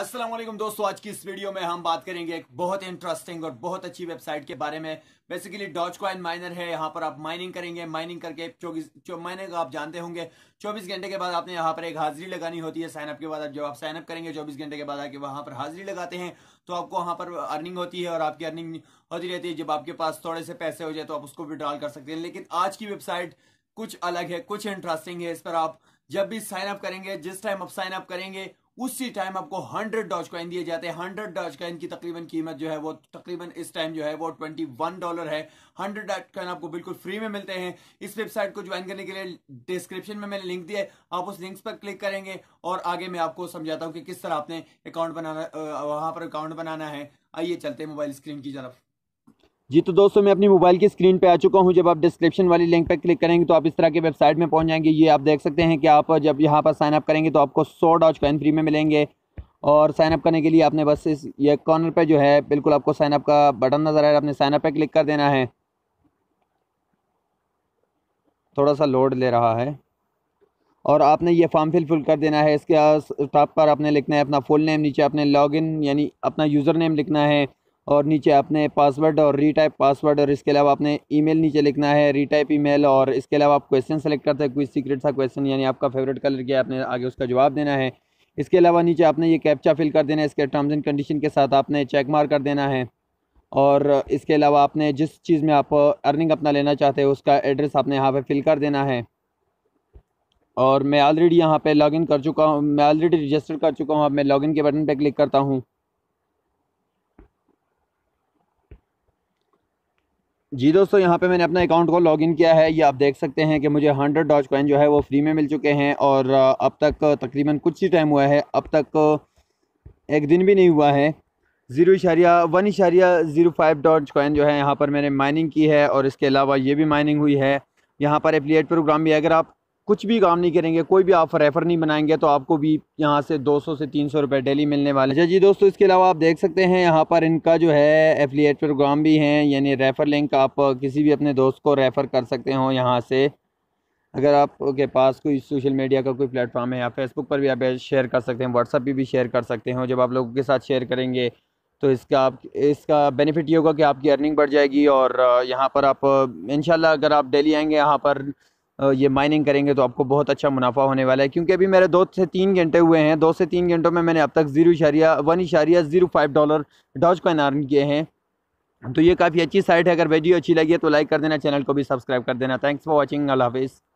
असलम दोस्तों आज की इस वीडियो में हम बात करेंगे एक बहुत इंटरेस्टिंग और बहुत अच्छी वेबसाइट के बारे में बेसिकली डॉच कॉइन माइनर है यहाँ पर आप माइनिंग करेंगे माइनिंग करके चौबीस माइनिंग आप जानते होंगे 24 घंटे के बाद आपने यहाँ पर एक हाजिरी लगानी होती है साइनअप के बाद जब आप साइनअप करेंगे 24 घंटे के बाद आके वहाँ पर हाजिरी लगाते हैं तो आपको वहाँ पर अर्निंग होती है और आपकी अर्निंग होती रहती है जब आपके पास थोड़े से पैसे हो जाए तो आप उसको विड्रॉल कर सकते हैं लेकिन आज की वेबसाइट कुछ अलग है कुछ इंटरेस्टिंग है इस पर आप जब भी साइन अप करेंगे जिस टाइम आप साइन अप करेंगे उसी टाइम आपको 100 डॉज कॉइन दिए जाते हैं 100 डॉज कॉइन की तकरीबन कीमत जो है वो तकरीबन इस टाइम जो है वो 21 डॉलर है 100 डॉज कॉइन आपको बिल्कुल फ्री में मिलते हैं इस वेबसाइट को ज्वाइन करने के लिए डिस्क्रिप्शन में मैंने लिंक दिया है आप उस लिंक पर क्लिक करेंगे और आगे मैं आपको समझाता हूँ कि किस तरह आपने अकाउंट बनाना वहां पर अकाउंट बनाना है आइए चलते हैं मोबाइल स्क्रीन की तरफ जी तो दोस्तों मैं अपनी मोबाइल की स्क्रीन पे आ चुका हूँ जब आप डिस्क्रिप्शन वाली लिंक पर क्लिक करेंगे तो आप इस तरह की वेबसाइट में पहुँच जाएंगे ये आप देख सकते हैं कि आप जब यहाँ पर साइनअप करेंगे तो आपको सौ डॉच कॉइन फ्री में मिलेंगे और साइनअप करने के लिए आपने बस इस ये कॉर्नर पर जो है बिल्कुल आपको साइनअप का बटन नज़र आ रहा है आपने साइनअप पर क्लिक कर देना है थोड़ा सा लोड ले रहा है और आपने ये फॉर्म फिल फुल कर देना है इसके टॉप पर आपने लिखना है अपना फुल नेम नीचे आपने लॉगिन यानी अपना यूज़र नेम लिखना है और नीचे आपने पासवर्ड और रीटाइप पासवर्ड और इसके अलावा आपने ईमेल नीचे लिखना है रीटाइप ईमेल और इसके अलावा आप क्वेश्चन सेलेक्ट करते हैं कोई सीक्रेट सा क्वेश्चन यानी आपका फेवरेट कलर क्या आपने आगे उसका जवाब देना है इसके अलावा नीचे आपने ये कैप्चा फिल कर देना है इसके टर्म्स एंड कंडीशन के साथ आपने चेक मार कर देना है और इसके अलावा आपने जिस चीज़ में आप अर्निंग अपना लेना चाहते हो उसका एड्रेस आपने यहाँ पर फिल कर देना है और मैं ऑलरेडी यहाँ पर लॉगिन कर चुका हूँ मैं ऑलरेडी रजिस्टर कर चुका हूँ अब मैं लॉगिन के बटन पर क्लिक करता हूँ जी दोस्तों यहाँ पे मैंने अपना अकाउंट को लॉगिन किया है ये आप देख सकते हैं कि मुझे हंड्रेड डॉज कॉइन जो है वो फ्री में मिल चुके हैं और अब तक तकरीबन कुछ ही टाइम हुआ है अब तक एक दिन भी नहीं हुआ है ज़ीरो इशारिया वन इशारिया ज़ीरो फाइव डॉज कॉइन जो है यहाँ पर मैंने माइनिंग की है और इसके अलावा ये भी माइनिंग हुई है यहाँ पर एप्लीट प्रोग्राम भी है अगर आप कुछ भी काम नहीं करेंगे कोई भी आप रेफ़र नहीं बनाएंगे तो आपको भी यहाँ से 200 से 300 रुपए डेली मिलने वाले अच्छा जी दोस्तों इसके अलावा आप देख सकते हैं यहाँ पर इनका जो है एफिलिएट प्रोग्राम भी हैं यानी रेफ़र लिंक आप किसी भी अपने दोस्त को रेफ़र कर सकते हो यहाँ से अगर आपके पास कोई सोशल मीडिया का कोई प्लेटफॉर्म है या फेसबुक पर भी आप शेयर कर सकते हैं व्हाट्सअप पर भी शेयर कर सकते हो जब आप लोगों के साथ शेयर करेंगे तो इसका आप इसका बेनिफिट ये होगा कि आपकी अर्निंग बढ़ जाएगी और यहाँ पर आप इन अगर आप डेली आएंगे यहाँ पर ये माइनिंग करेंगे तो आपको बहुत अच्छा मुनाफा होने वाला है क्योंकि अभी मेरे दो से तीन घंटे हुए हैं दो से तीन घंटों में मैंने अब तक जीरो इशारिया वन इशारिया zero five dollar Dogecoin earn किए हैं तो ये काफ़ी अच्छी साइट है अगर वीडियो अच्छी लगी है तो लाइक कर देना चैनल को भी सब्सक्राइब कर देना थैंक्स फॉर वॉचिंग अल्लाह हाफिज़